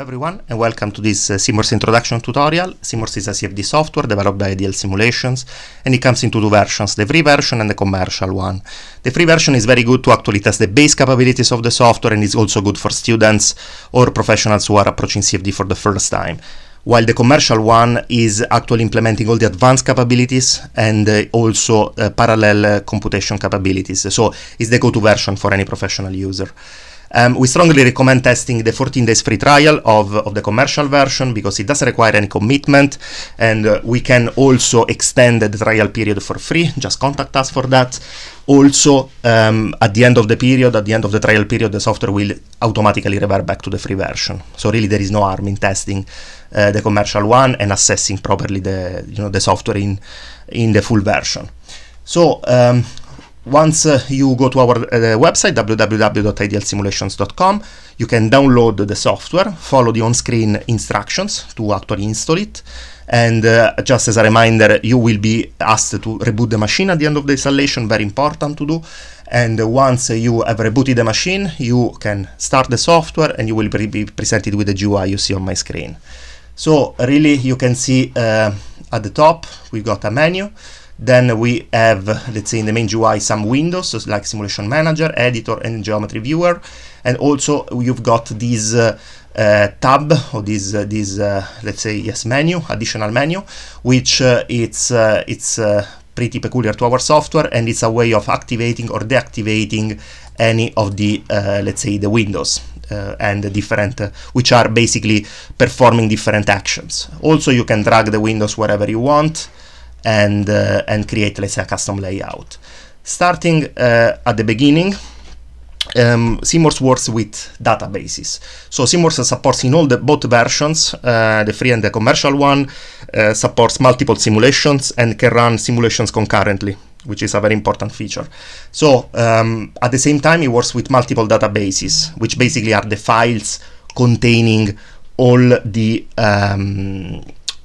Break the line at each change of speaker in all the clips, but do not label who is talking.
Hello everyone and welcome to this uh, introduction tutorial. Simors is a CFD software developed by IDL Simulations and it comes in two versions, the free version and the commercial one. The free version is very good to actually test the base capabilities of the software and is also good for students or professionals who are approaching CFD for the first time while the commercial one is actually implementing all the advanced capabilities and uh, also uh, parallel uh, computation capabilities. So it's the go-to version for any professional user. Um, we strongly recommend testing the 14 days free trial of, of the commercial version because it doesn't require any commitment and uh, we can also extend the trial period for free. Just contact us for that. Also, um, at the end of the period, at the end of the trial period, the software will automatically revert back to the free version. So really there is no harm in testing uh, the commercial one and assessing properly the, you know, the software in, in the full version. So um, once uh, you go to our uh, website www.idealsimulations.com you can download the software follow the on-screen instructions to actually install it and uh, just as a reminder you will be asked to reboot the machine at the end of the installation very important to do and once you have rebooted the machine you can start the software and you will be presented with the GUI you see on my screen so really you can see uh, at the top we've got a menu then we have, let's say in the main UI, some windows so like Simulation Manager, Editor and Geometry Viewer. And also you've got this uh, uh, tab or this uh, this uh, let's say yes menu additional menu which uh, it's uh, it's pretty peculiar to our software and it's a way of activating or deactivating any of the uh, let's say the windows uh, and the different uh, which are basically performing different actions also you can drag the windows wherever you want and, uh, and create, let's say, a custom layout. Starting uh, at the beginning, um, works with databases. So CMOS supports in all the both versions, uh, the free and the commercial one, uh, supports multiple simulations and can run simulations concurrently, which is a very important feature. So um, at the same time, it works with multiple databases, which basically are the files containing all the um,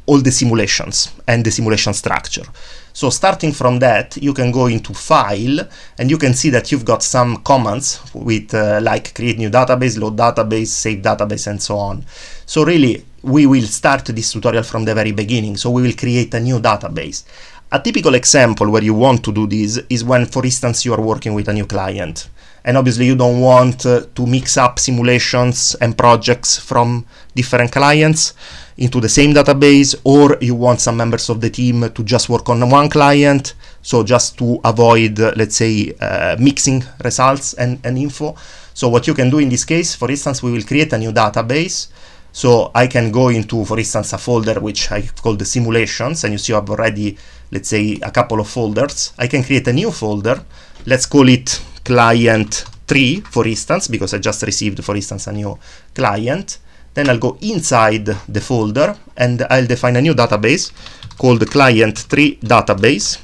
all the simulations and the simulation structure. So starting from that, you can go into file and you can see that you've got some commands with uh, like create new database, load database, save database, and so on. So really, we will start this tutorial from the very beginning. So we will create a new database. A typical example where you want to do this is when, for instance, you are working with a new client and obviously you don't want uh, to mix up simulations and projects from different clients into the same database or you want some members of the team to just work on one client so just to avoid uh, let's say uh, mixing results and, and info so what you can do in this case for instance we will create a new database so I can go into, for instance, a folder which I call the simulations, and you see I've already, let's say, a couple of folders. I can create a new folder. Let's call it client tree, for instance, because I just received, for instance, a new client. Then I'll go inside the folder and I'll define a new database called client tree database.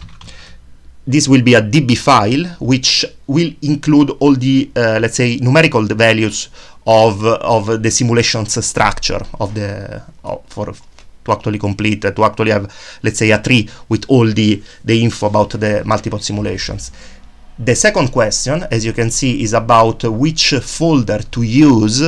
This will be a DB file, which will include all the, uh, let's say, numerical values of, of the simulation's structure of the, for, to actually complete, uh, to actually have, let's say, a tree with all the, the info about the multiple simulations. The second question, as you can see, is about which folder to use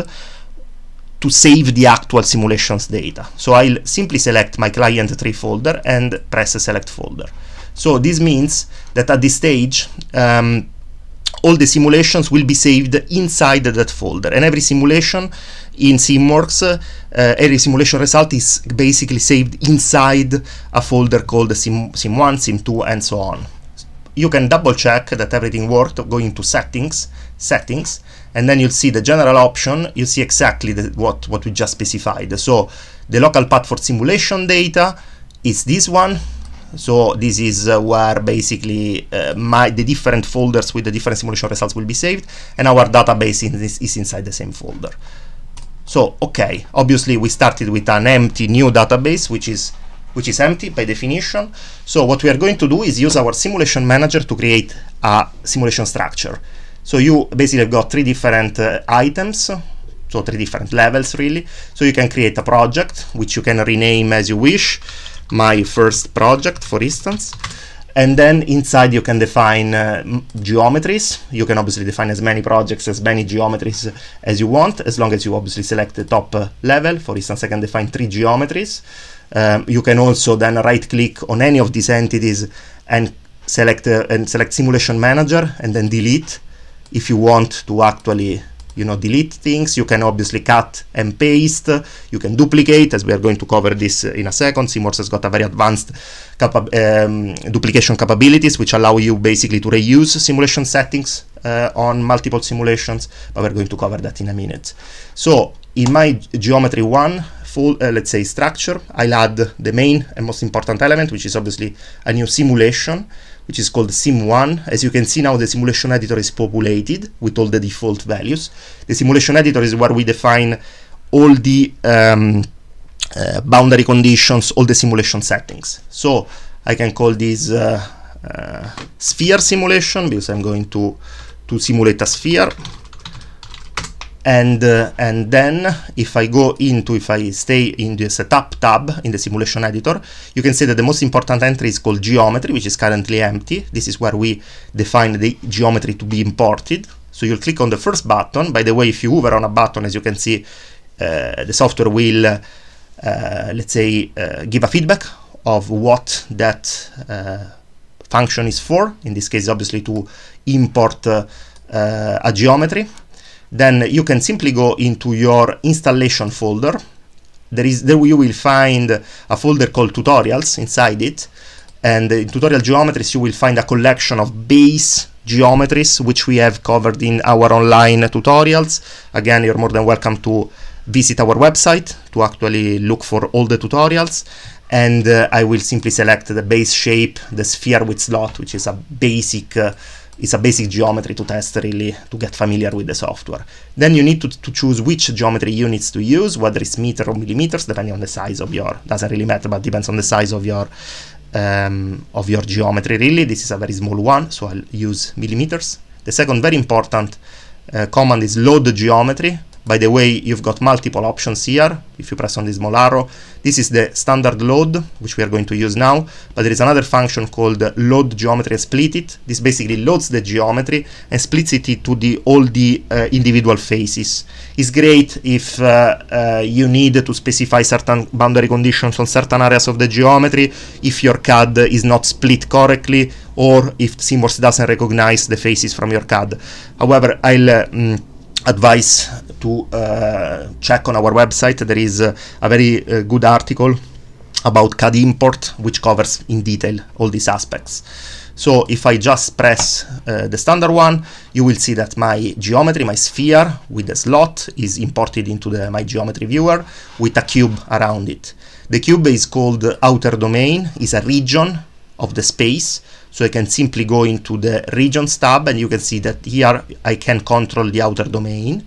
to save the actual simulations data. So I'll simply select my client tree folder and press select folder. So this means that at this stage, um, all the simulations will be saved inside that folder and every simulation in SimWorks, uh, every simulation result is basically saved inside a folder called Sim, Sim1, Sim2 and so on you can double check that everything worked, go into settings, settings, and then you'll see the general option, you see exactly the, what, what we just specified. So the local path for simulation data is this one. So this is uh, where basically uh, my, the different folders with the different simulation results will be saved, and our database in this is inside the same folder. So, okay, obviously we started with an empty new database, which is which is empty by definition. So what we are going to do is use our simulation manager to create a simulation structure. So you basically have got three different uh, items, so three different levels really. So you can create a project, which you can rename as you wish, my first project, for instance. And then inside you can define uh, geometries. You can obviously define as many projects, as many geometries as you want, as long as you obviously select the top uh, level. For instance, I can define three geometries. Um, you can also then right click on any of these entities and select uh, and select simulation manager and then delete if you want to actually you know delete things you can obviously cut and paste you can duplicate as we are going to cover this in a second cmors has got a very advanced capa um, duplication capabilities which allow you basically to reuse simulation settings uh, on multiple simulations but we're going to cover that in a minute so in my geometry one full, uh, let's say, structure, I'll add the main and most important element, which is obviously a new simulation, which is called sim1. As you can see now, the simulation editor is populated with all the default values. The simulation editor is where we define all the um, uh, boundary conditions, all the simulation settings. So I can call this uh, uh sphere simulation because I'm going to, to simulate a sphere and uh, and then if I go into if I stay in the setup tab in the simulation editor you can see that the most important entry is called geometry which is currently empty this is where we define the geometry to be imported so you'll click on the first button by the way if you hover on a button as you can see uh, the software will uh, let's say uh, give a feedback of what that uh, function is for in this case obviously to import uh, a geometry then you can simply go into your installation folder. There is there you will find a folder called tutorials inside it. And in tutorial geometries, you will find a collection of base geometries, which we have covered in our online tutorials. Again, you're more than welcome to visit our website to actually look for all the tutorials. And uh, I will simply select the base shape, the sphere with slot, which is a basic uh, it's a basic geometry to test really to get familiar with the software. Then you need to, to choose which geometry units to use, whether it's meter or millimeters, depending on the size of your, doesn't really matter, but depends on the size of your um, of your geometry really. This is a very small one, so I'll use millimeters. The second very important uh, command is load geometry, by the way, you've got multiple options here. If you press on this small arrow, this is the standard load, which we are going to use now. But there is another function called load geometry and split it. This basically loads the geometry and splits it to the, all the uh, individual faces. It's great if uh, uh, you need to specify certain boundary conditions on certain areas of the geometry, if your CAD is not split correctly, or if SIMWorks doesn't recognize the faces from your CAD. However, I'll uh, mm, advice to uh, check on our website. There is a very uh, good article about CAD import, which covers in detail all these aspects. So if I just press uh, the standard one, you will see that my geometry, my sphere with the slot is imported into the my geometry viewer with a cube around it. The cube is called outer domain, is a region of the space so I can simply go into the regions tab and you can see that here I can control the outer domain.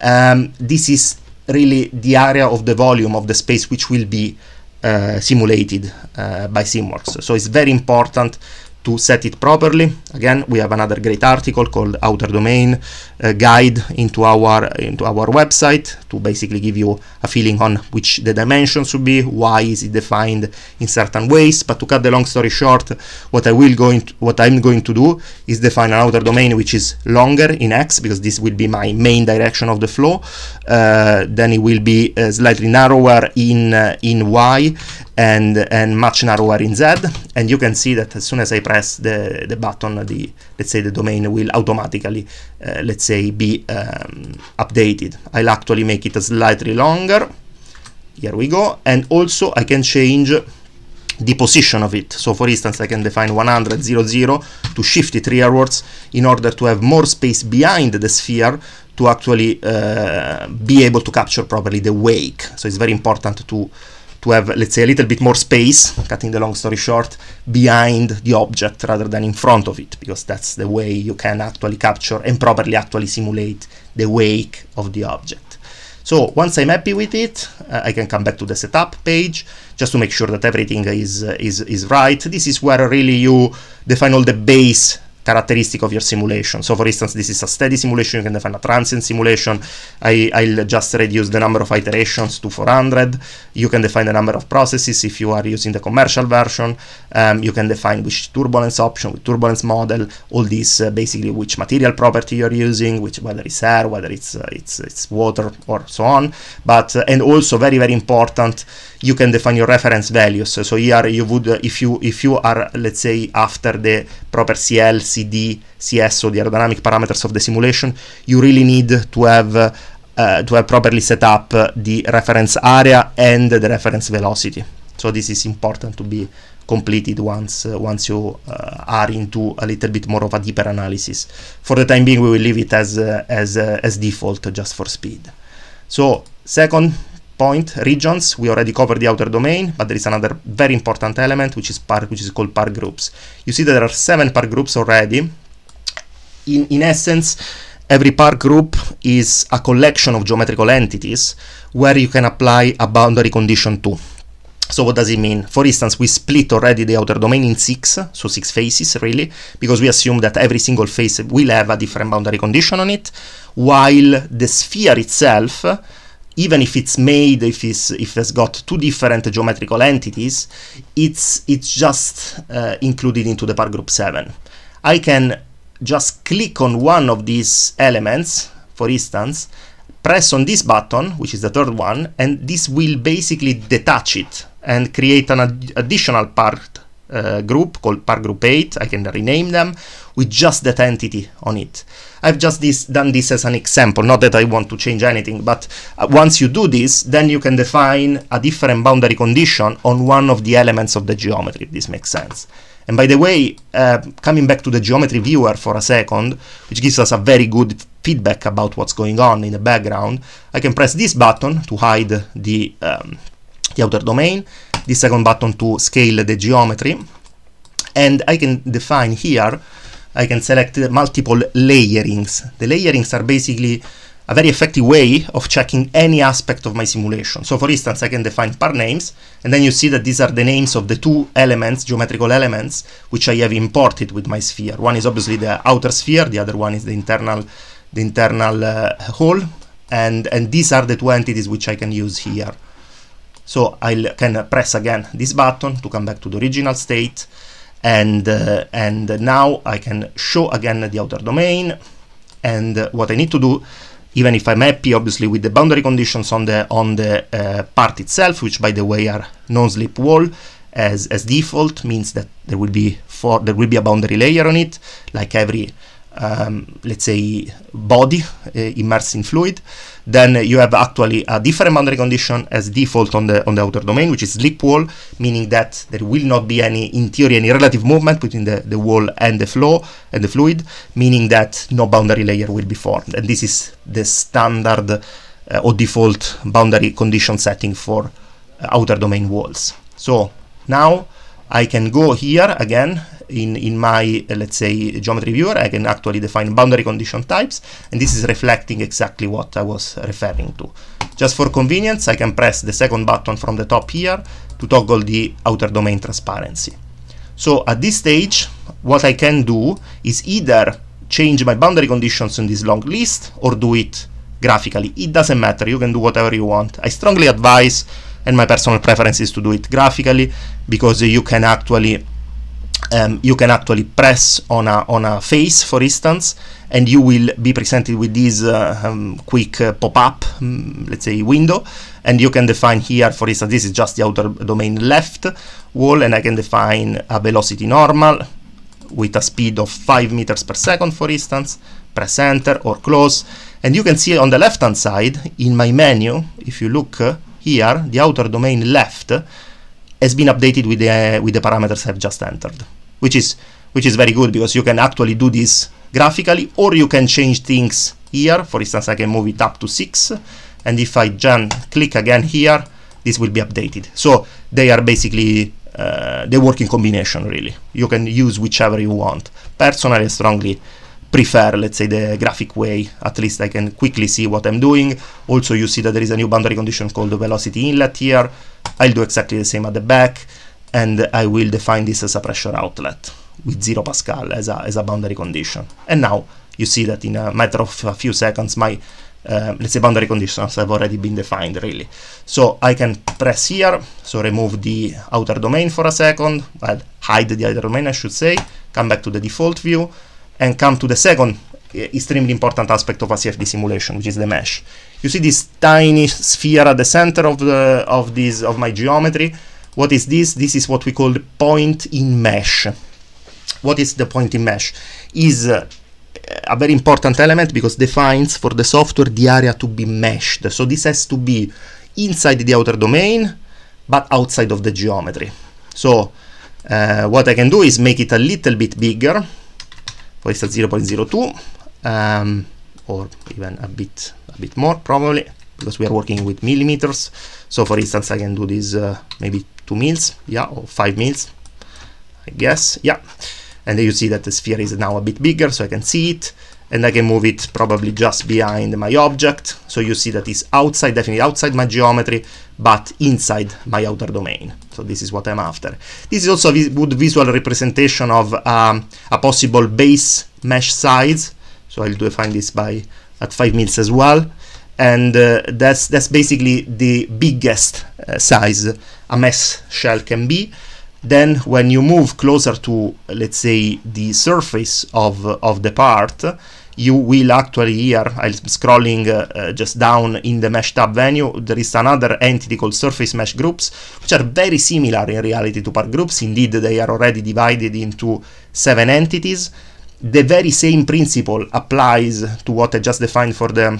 Um, this is really the area of the volume of the space which will be uh, simulated uh, by SimWorks. So it's very important to set it properly. Again, we have another great article called Outer Domain uh, Guide into our into our website to basically give you a feeling on which the dimensions should be, why is it defined in certain ways. But to cut the long story short, what I will going what I'm going to do is define an outer domain which is longer in X because this will be my main direction of the flow. Uh, then it will be uh, slightly narrower in uh, in Y and, and much narrower in Z. And you can see that as soon as I press the, the button, the let's say the domain will automatically, uh, let's say, be um, updated. I'll actually make it slightly longer. Here we go. And also I can change the position of it. So for instance, I can define 100, 00 to shift it rearwards in order to have more space behind the sphere to actually uh, be able to capture properly the wake. So it's very important to to have, let's say, a little bit more space, cutting the long story short, behind the object rather than in front of it, because that's the way you can actually capture and properly actually simulate the wake of the object. So once I'm happy with it, uh, I can come back to the setup page just to make sure that everything is, uh, is, is right. This is where really you define all the base characteristic of your simulation. So for instance, this is a steady simulation, you can define a transient simulation, I, will just reduce the number of iterations to 400, you can define the number of processes if you are using the commercial version, um, you can define which turbulence option, which turbulence model, all these uh, basically which material property you're using, which whether it's air, whether it's, uh, it's, it's water or so on, but uh, and also very, very important, you can define your reference values. So here you would, uh, if you if you are, let's say, after the proper CLs CD, CS, or the aerodynamic parameters of the simulation, you really need to have uh, to have properly set up the reference area and the reference velocity. So this is important to be completed once uh, once you uh, are into a little bit more of a deeper analysis. For the time being, we will leave it as uh, as uh, as default just for speed. So second point regions we already covered the outer domain but there is another very important element which is part which is called part groups you see that there are seven part groups already in in essence every part group is a collection of geometrical entities where you can apply a boundary condition to so what does it mean? For instance, we split already the outer domain in six, so six faces really, because we assume that every single face will have a different boundary condition on it, while the sphere itself even if it's made if it's if it's got two different geometrical entities it's it's just uh, included into the part group 7 i can just click on one of these elements for instance press on this button which is the third one and this will basically detach it and create an ad additional part uh, group called par group 8. I can rename them with just that entity on it. I've just this, done this as an example, not that I want to change anything, but uh, once you do this, then you can define a different boundary condition on one of the elements of the geometry, if this makes sense. And by the way, uh, coming back to the geometry viewer for a second, which gives us a very good feedback about what's going on in the background, I can press this button to hide the, um, the outer domain, the second button to scale the geometry. And I can define here, I can select multiple layerings. The layerings are basically a very effective way of checking any aspect of my simulation. So for instance, I can define part names, and then you see that these are the names of the two elements, geometrical elements, which I have imported with my sphere. One is obviously the outer sphere, the other one is the internal, the internal uh, hole, and, and these are the two entities which I can use here. So I can press again this button to come back to the original state. And, uh, and now I can show again the outer domain. And what I need to do, even if I'm happy, obviously, with the boundary conditions on the, on the uh, part itself, which, by the way, are non-slip wall, as, as default means that there will be for there will be a boundary layer on it, like every um, let's say body uh, immersed in fluid then you have actually a different boundary condition as default on the on the outer domain which is slip wall meaning that there will not be any in theory any relative movement between the, the wall and the flow and the fluid meaning that no boundary layer will be formed and this is the standard uh, or default boundary condition setting for uh, outer domain walls so now I can go here again in, in my, uh, let's say, geometry viewer, I can actually define boundary condition types, and this is reflecting exactly what I was referring to. Just for convenience, I can press the second button from the top here to toggle the outer domain transparency. So at this stage, what I can do is either change my boundary conditions in this long list or do it graphically. It doesn't matter, you can do whatever you want. I strongly advise, and my personal preference is to do it graphically, because you can actually um, you can actually press on a, on a face, for instance, and you will be presented with this uh, um, quick uh, pop-up, um, let's say, window. And you can define here, for instance, this is just the outer domain left wall, and I can define a velocity normal with a speed of 5 meters per second, for instance, press enter or close. And you can see on the left-hand side, in my menu, if you look uh, here, the outer domain left has been updated with the, uh, with the parameters I've just entered which is which is very good because you can actually do this graphically or you can change things here for instance I can move it up to 6 and if I then click again here this will be updated so they are basically uh, they work in combination really you can use whichever you want personally I strongly prefer let's say the graphic way at least I can quickly see what I'm doing also you see that there is a new boundary condition called the velocity inlet here I'll do exactly the same at the back and I will define this as a pressure outlet with 0 Pascal as a, as a boundary condition. And now you see that in a matter of a few seconds, my uh, let's say boundary conditions have already been defined really. So I can press here, so remove the outer domain for a second, well, hide the outer domain I should say, come back to the default view, and come to the second eh, extremely important aspect of a CFD simulation, which is the mesh. You see this tiny sphere at the center of the of this of my geometry, what is this? This is what we call the point in mesh. What is the point in mesh? Is uh, a very important element because defines for the software the area to be meshed. So this has to be inside the outer domain, but outside of the geometry. So uh, what I can do is make it a little bit bigger, for instance 0.02, um, or even a bit, a bit more probably, because we are working with millimeters. So for instance, I can do this uh, maybe two mils, yeah, or five mils, I guess, yeah. And you see that the sphere is now a bit bigger, so I can see it, and I can move it probably just behind my object, so you see that it's outside, definitely outside my geometry, but inside my outer domain. So this is what I'm after. This is also a good visual representation of um, a possible base mesh size, so I'll define this by at 5 mils as well and uh, that's that's basically the biggest uh, size a mesh shell can be. Then, when you move closer to, let's say, the surface of of the part, you will actually here. I'm scrolling uh, uh, just down in the mesh tab menu. There is another entity called surface mesh groups, which are very similar in reality to part groups. Indeed, they are already divided into seven entities. The very same principle applies to what I just defined for the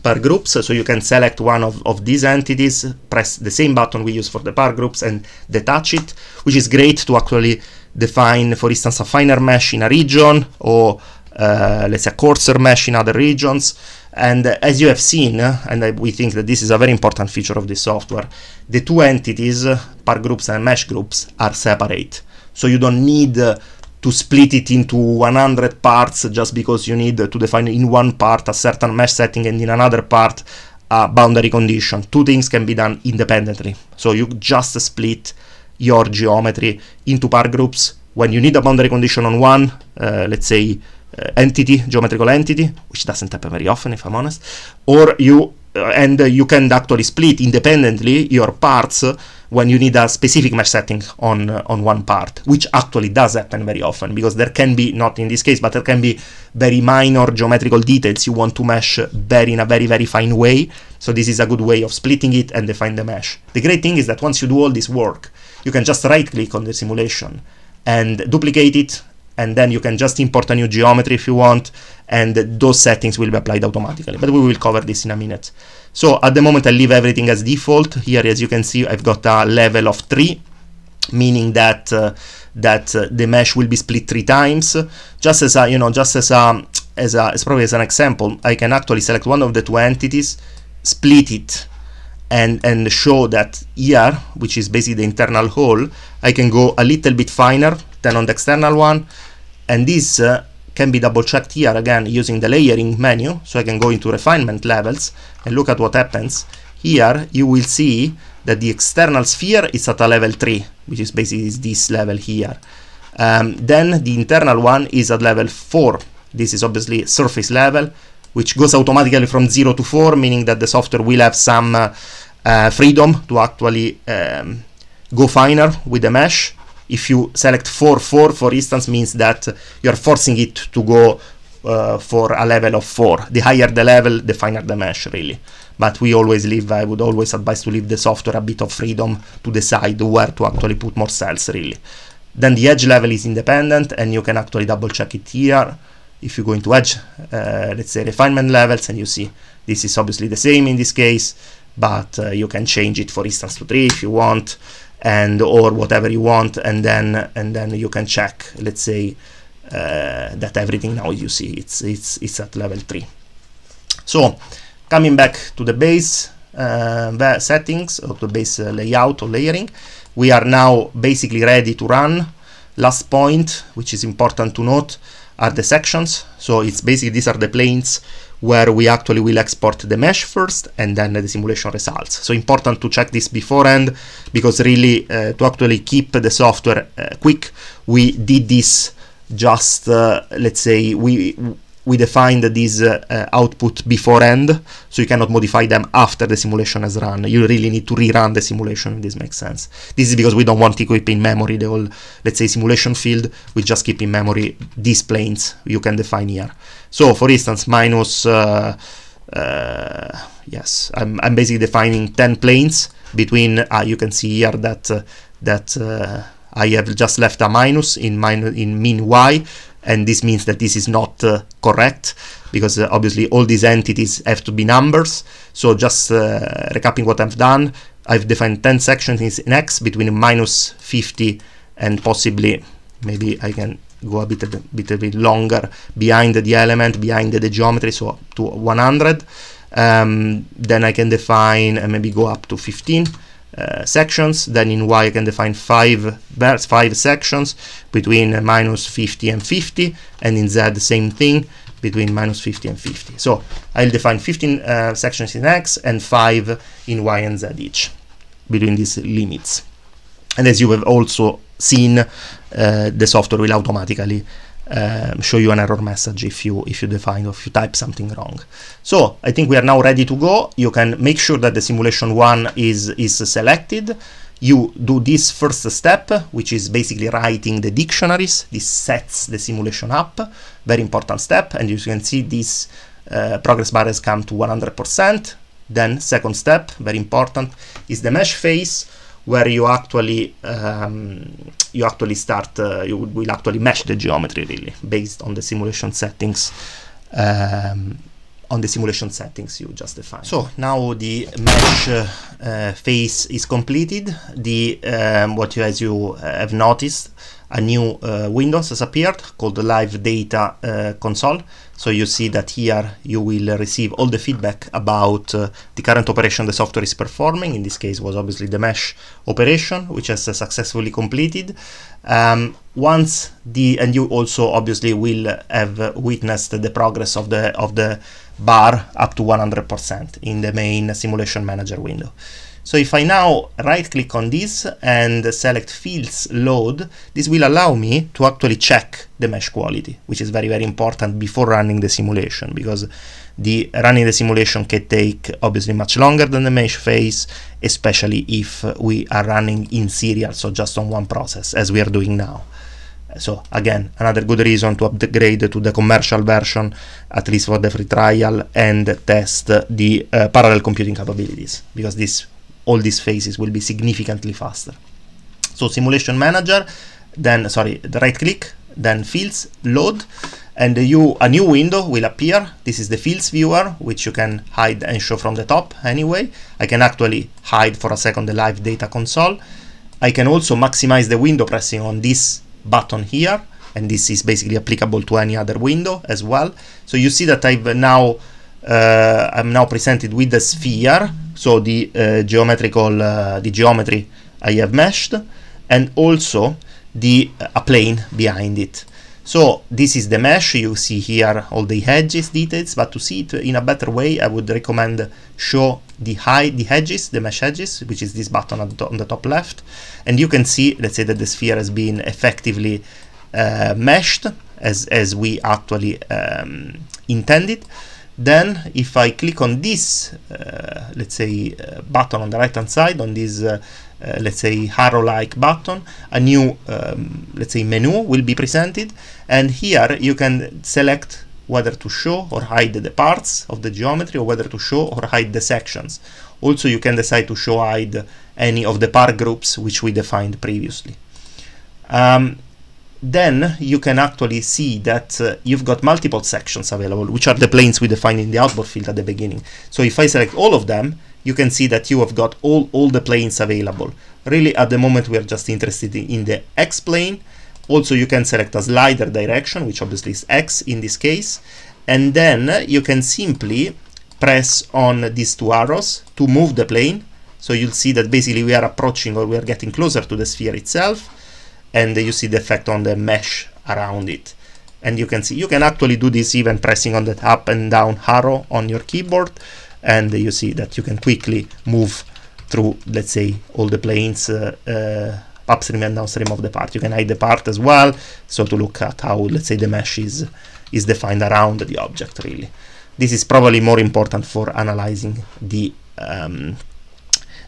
per groups. So you can select one of, of these entities, press the same button we use for the par groups and detach it, which is great to actually define, for instance, a finer mesh in a region or uh, let's say a coarser mesh in other regions. And uh, as you have seen, uh, and I, we think that this is a very important feature of this software, the two entities, par groups and mesh groups, are separate. So you don't need to split it into 100 parts just because you need to define in one part a certain mesh setting and in another part a boundary condition. Two things can be done independently. So you just split your geometry into part groups. When you need a boundary condition on one, uh, let's say uh, entity, geometrical entity, which doesn't happen very often if I'm honest, or you, uh, and you can actually split independently your parts when you need a specific mesh setting on uh, on one part, which actually does happen very often because there can be not in this case, but there can be very minor geometrical details you want to mesh very in a very very fine way. So this is a good way of splitting it and define the mesh. The great thing is that once you do all this work, you can just right click on the simulation and duplicate it and then you can just import a new geometry if you want and those settings will be applied automatically but we will cover this in a minute so at the moment i leave everything as default here as you can see i've got a level of three meaning that uh, that uh, the mesh will be split three times just as a you know just as a as a as probably as an example i can actually select one of the two entities split it and and show that here which is basically the internal hole i can go a little bit finer than on the external one and this uh, can be double checked here again using the layering menu so I can go into refinement levels and look at what happens here you will see that the external sphere is at a level 3 which is basically this level here um, then the internal one is at level 4 this is obviously surface level which goes automatically from 0 to 4 meaning that the software will have some uh, uh, freedom to actually um, go finer with the mesh if you select 4 4 for instance means that you're forcing it to go uh, for a level of 4 the higher the level the finer the mesh really but we always leave i would always advise to leave the software a bit of freedom to decide where to actually put more cells really then the edge level is independent and you can actually double check it here if you go into edge uh, let's say refinement levels and you see this is obviously the same in this case but uh, you can change it for instance to 3 if you want and or whatever you want and then and then you can check let's say uh, that everything now you see it's it's it's at level 3 so coming back to the base uh, the settings or the base uh, layout or layering we are now basically ready to run last point which is important to note are the sections so it's basically these are the planes where we actually will export the mesh first and then the simulation results. So important to check this beforehand because really uh, to actually keep the software uh, quick, we did this just, uh, let's say, we we defined these uh, uh, output beforehand, so you cannot modify them after the simulation has run. You really need to rerun the simulation if this makes sense. This is because we don't want to keep in memory the whole, let's say, simulation field. We just keep in memory these planes you can define here. So, for instance, minus, uh, uh, yes, I'm, I'm, basically defining 10 planes between, uh, you can see here that, uh, that I have just left a minus in, min in mean y and this means that this is not uh, correct because uh, obviously all these entities have to be numbers. So just uh, recapping what I've done, I've defined 10 sections in X between minus 50 and possibly, maybe I can go a bit, a bit, a bit longer behind the element, behind the geometry, so to 100. Um, then I can define and maybe go up to 15 uh, sections. Then in y I can define five bars, five sections between uh, minus 50 and 50, and in z the same thing between minus 50 and 50. So I'll define 15 uh, sections in x and five in y and z each between these limits. And as you have also seen, uh, the software will automatically um, show you an error message if you if you define or if you type something wrong. So I think we are now ready to go. You can make sure that the simulation one is is selected. You do this first step, which is basically writing the dictionaries. This sets the simulation up, very important step. And you can see this uh, progress bar has come to 100%. Then second step, very important, is the mesh phase where you actually um, you actually start, uh, you will actually mesh the geometry really based on the simulation settings. Um, on the simulation settings you just define. So now the mesh uh, uh, phase is completed. The um, what you, as you have noticed, a new uh, Windows has appeared called the Live Data uh, Console. So you see that here you will receive all the feedback about uh, the current operation the software is performing. In this case was obviously the mesh operation, which has uh, successfully completed. Um, once the, and you also obviously will have witnessed the progress of the, of the bar up to 100% in the main simulation manager window. So if I now right click on this and select fields load, this will allow me to actually check the mesh quality, which is very, very important before running the simulation because the running the simulation can take obviously much longer than the mesh phase, especially if we are running in serial, so just on one process as we are doing now. So again, another good reason to upgrade to the commercial version, at least for the free trial, and test the uh, parallel computing capabilities, because this all these phases will be significantly faster. So simulation manager, then sorry, the right click, then fields, load, and you, a new window will appear. This is the fields viewer, which you can hide and show from the top anyway. I can actually hide for a second the live data console. I can also maximize the window pressing on this button here, and this is basically applicable to any other window as well. So you see that I've now uh, I'm now presented with the sphere, so the uh, geometrical, uh, the geometry I have meshed, and also the a plane behind it. So this is the mesh, you see here all the edges details, but to see it in a better way, I would recommend show the high, the edges, the mesh edges, which is this button on the, top, on the top left. And you can see, let's say that the sphere has been effectively uh, meshed as, as we actually um, intended then if I click on this, uh, let's say, uh, button on the right hand side, on this, uh, uh, let's say, arrow-like button, a new, um, let's say, menu will be presented. And here you can select whether to show or hide the parts of the geometry or whether to show or hide the sections. Also, you can decide to show hide any of the part groups which we defined previously. Um, then you can actually see that uh, you've got multiple sections available, which are the planes we defined in the outboard field at the beginning. So if I select all of them, you can see that you have got all, all the planes available. Really, at the moment, we are just interested in the X plane. Also, you can select a slider direction, which obviously is X in this case. And then you can simply press on these two arrows to move the plane. So you'll see that basically we are approaching or we are getting closer to the sphere itself and you see the effect on the mesh around it. And you can see, you can actually do this even pressing on the up and down arrow on your keyboard. And you see that you can quickly move through, let's say, all the planes uh, uh, upstream and downstream of the part. You can hide the part as well. So to look at how, let's say, the mesh is, is defined around the object, really. This is probably more important for analyzing the um,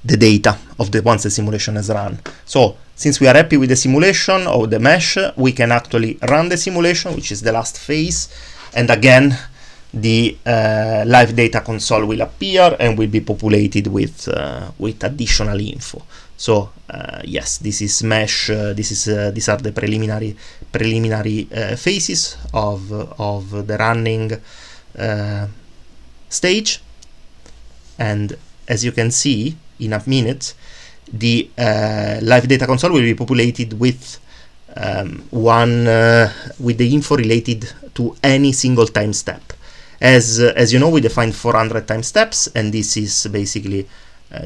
the data of the once the simulation has run. So since we are happy with the simulation of the mesh, we can actually run the simulation, which is the last phase. And again, the uh, live data console will appear and will be populated with, uh, with additional info. So uh, yes, this is mesh. Uh, this is uh, these are the preliminary preliminary uh, phases of of the running stage, and as you can see, enough minutes, the uh, live data console will be populated with um, one uh, with the info related to any single time step. As uh, as you know, we defined 400 time steps, and this is basically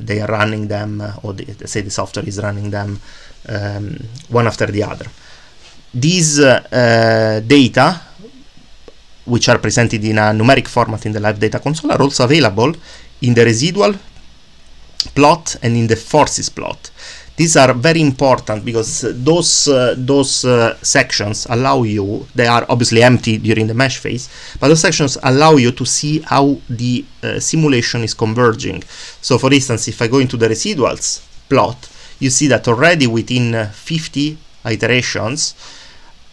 they are running them, or the, say the software is running them um, one after the other. These data which are presented in a numeric format in the live data console are also available in the residual plot and in the forces plot. These are very important because uh, those uh, those uh, sections allow you, they are obviously empty during the mesh phase, but those sections allow you to see how the uh, simulation is converging. So for instance, if I go into the residuals plot, you see that already within uh, 50 iterations,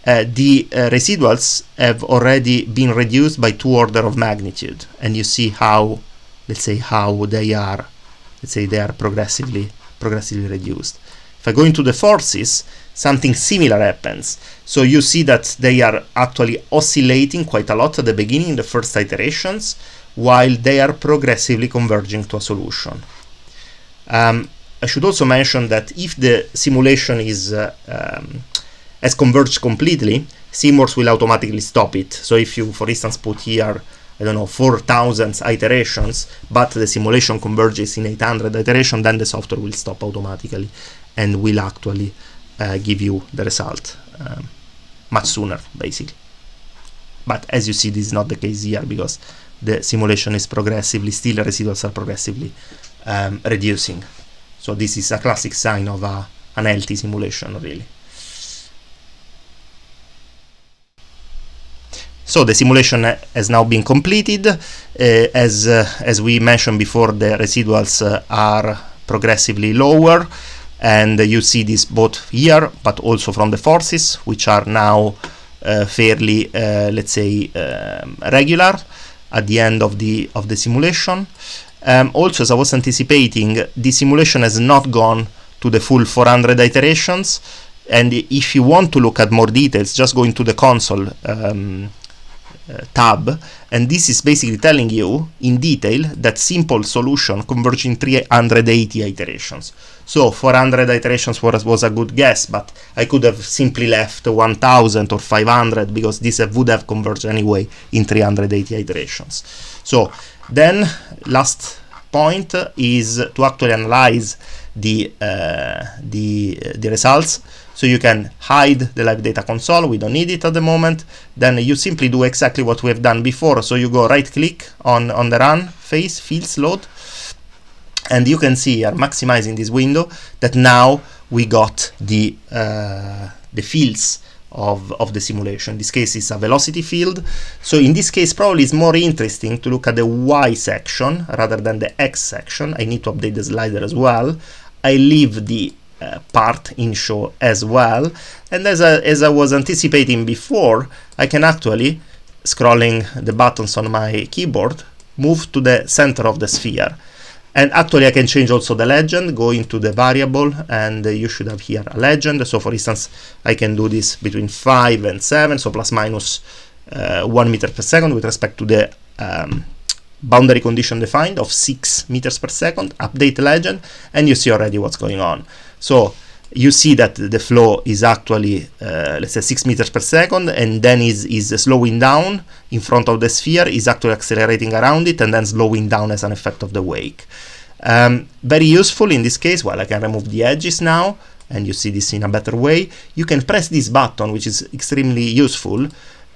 uh, the uh, residuals have already been reduced by two order of magnitude and you see how let's say how they are let's say they are progressively progressively reduced. If I go into the forces, something similar happens. So you see that they are actually oscillating quite a lot at the beginning, in the first iterations, while they are progressively converging to a solution. Um, I should also mention that if the simulation is uh, um, has converged completely, CMORS will automatically stop it. So if you, for instance, put here I don't know, 4,000 iterations, but the simulation converges in 800 iteration, then the software will stop automatically and will actually uh, give you the result um, much sooner, basically. But as you see, this is not the case here because the simulation is progressively, still residuals are progressively um, reducing. So this is a classic sign of a, an LT simulation, really. So the simulation has now been completed. Uh, as, uh, as we mentioned before, the residuals uh, are progressively lower and you see this both here but also from the forces which are now uh, fairly uh, let's say um, regular at the end of the of the simulation um, also as I was anticipating the simulation has not gone to the full 400 iterations and if you want to look at more details just go into the console um, tab and this is basically telling you in detail that simple solution converging 380 iterations. So 400 iterations was, was a good guess, but I could have simply left 1000 or 500 because this would have converged anyway in 380 iterations. So then last point is to actually analyze the, uh, the, uh, the results so you can hide the live data console. We don't need it at the moment. Then you simply do exactly what we have done before. So you go right click on, on the run phase fields load. And you can see I'm maximizing this window that now we got the, uh, the fields of, of the simulation. this case is a velocity field. So in this case, probably it's more interesting to look at the Y section rather than the X section. I need to update the slider as well. I leave the uh, part in show as well and as I, as I was anticipating before I can actually scrolling the buttons on my keyboard move to the center of the sphere and actually I can change also the legend go into the variable and you should have here a legend so for instance I can do this between 5 and 7 so plus minus, uh, 1 meter per second with respect to the um, boundary condition defined of 6 meters per second update legend and you see already what's going on so you see that the flow is actually, uh, let's say, 6 meters per second, and then is, is slowing down in front of the sphere, is actually accelerating around it, and then slowing down as an effect of the wake. Um, very useful in this case, well, I can remove the edges now, and you see this in a better way. You can press this button, which is extremely useful,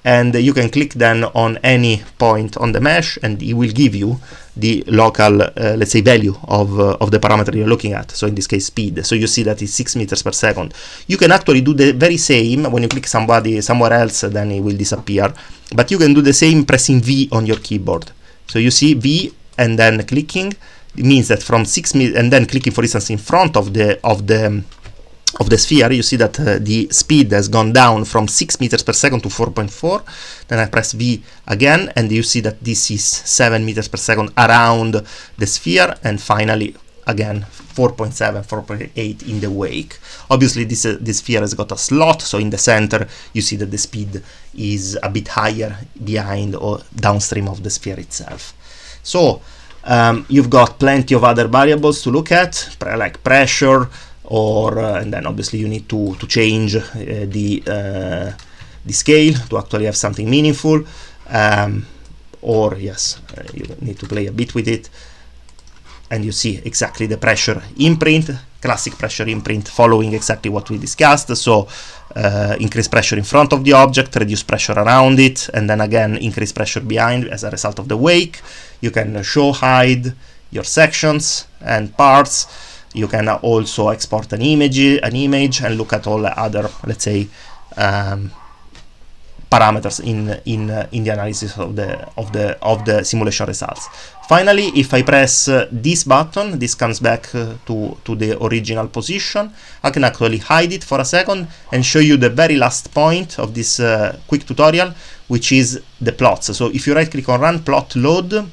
and you can click then on any point on the mesh, and it will give you the local, uh, let's say, value of, uh, of the parameter you're looking at. So in this case, speed. So you see that it's six meters per second. You can actually do the very same when you click somebody somewhere else, then it will disappear. But you can do the same pressing V on your keyboard. So you see V and then clicking it means that from six meters and then clicking, for instance, in front of the of the of the sphere, you see that uh, the speed has gone down from 6 meters per second to 4.4. Then I press V again, and you see that this is 7 meters per second around the sphere, and finally, again, 4.7, 4.8 in the wake. Obviously, this, uh, this sphere has got a slot, so in the center, you see that the speed is a bit higher behind or downstream of the sphere itself. So, um, you've got plenty of other variables to look at, like pressure, or uh, and then obviously you need to to change eh, the eh, the scale to actually have something meaningful um, or yes eh, you need to play a bit with it and you see exactly the pressure imprint classic pressure imprint following exactly what we discussed so uh, increase pressure in front of the object reduce pressure around it and then again increase pressure behind as a result of the wake you can show hide your sections and parts you can also export an image an image and look at all the other let's say um, parameters in in uh, in the analysis of the of the of the simulation results. Finally, if I press uh, this button, this comes back uh, to to the original position. I can actually hide it for a second and show you the very last point of this uh, quick tutorial, which is the plots. So if you right click on run plot load,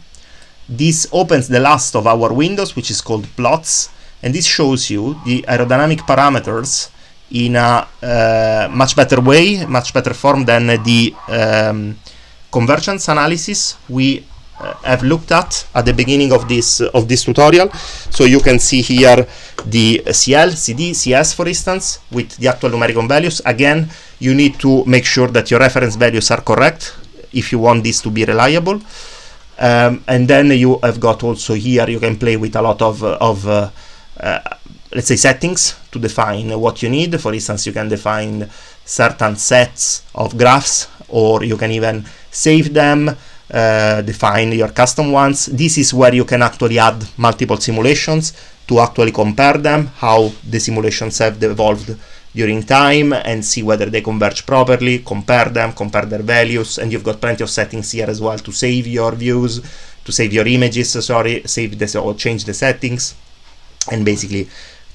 this opens the last of our windows, which is called plots and this shows you the aerodynamic parameters in a uh, much better way, much better form than the um, convergence analysis we uh, have looked at at the beginning of this uh, of this tutorial. So you can see here the CL, CD, CS, for instance, with the actual numerical values. Again, you need to make sure that your reference values are correct if you want this to be reliable. Um, and then you have got also here you can play with a lot of uh, of uh, uh, let's say settings to define what you need. For instance, you can define certain sets of graphs or you can even save them, uh, define your custom ones. This is where you can actually add multiple simulations to actually compare them, how the simulations have evolved during time and see whether they converge properly, compare them, compare their values, and you've got plenty of settings here as well to save your views, to save your images, sorry, save this or change the settings and basically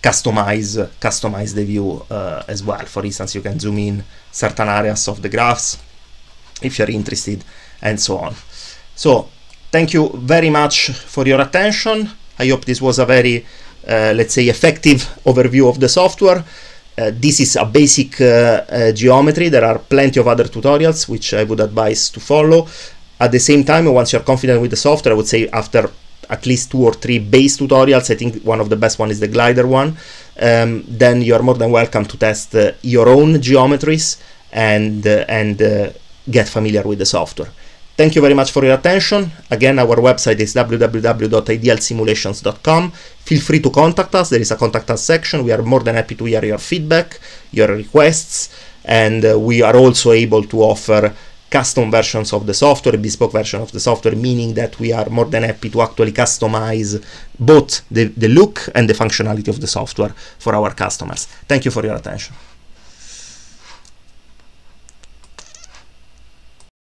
customize customize the view uh, as well. For instance, you can zoom in certain areas of the graphs if you're interested and so on. So thank you very much for your attention. I hope this was a very, uh, let's say, effective overview of the software. Uh, this is a basic uh, uh, geometry. There are plenty of other tutorials which I would advise to follow. At the same time, once you're confident with the software, I would say after at least two or three base tutorials. I think one of the best one is the glider one. Um, then you are more than welcome to test uh, your own geometries and uh, and uh, get familiar with the software. Thank you very much for your attention. Again, our website is www.idealsimulations.com. Feel free to contact us. There is a contact us section. We are more than happy to hear your feedback, your requests, and uh, we are also able to offer custom versions of the software, bespoke version of the software, meaning that we are more than happy to actually customize both the, the look and the functionality of the software for our customers. Thank you for your attention.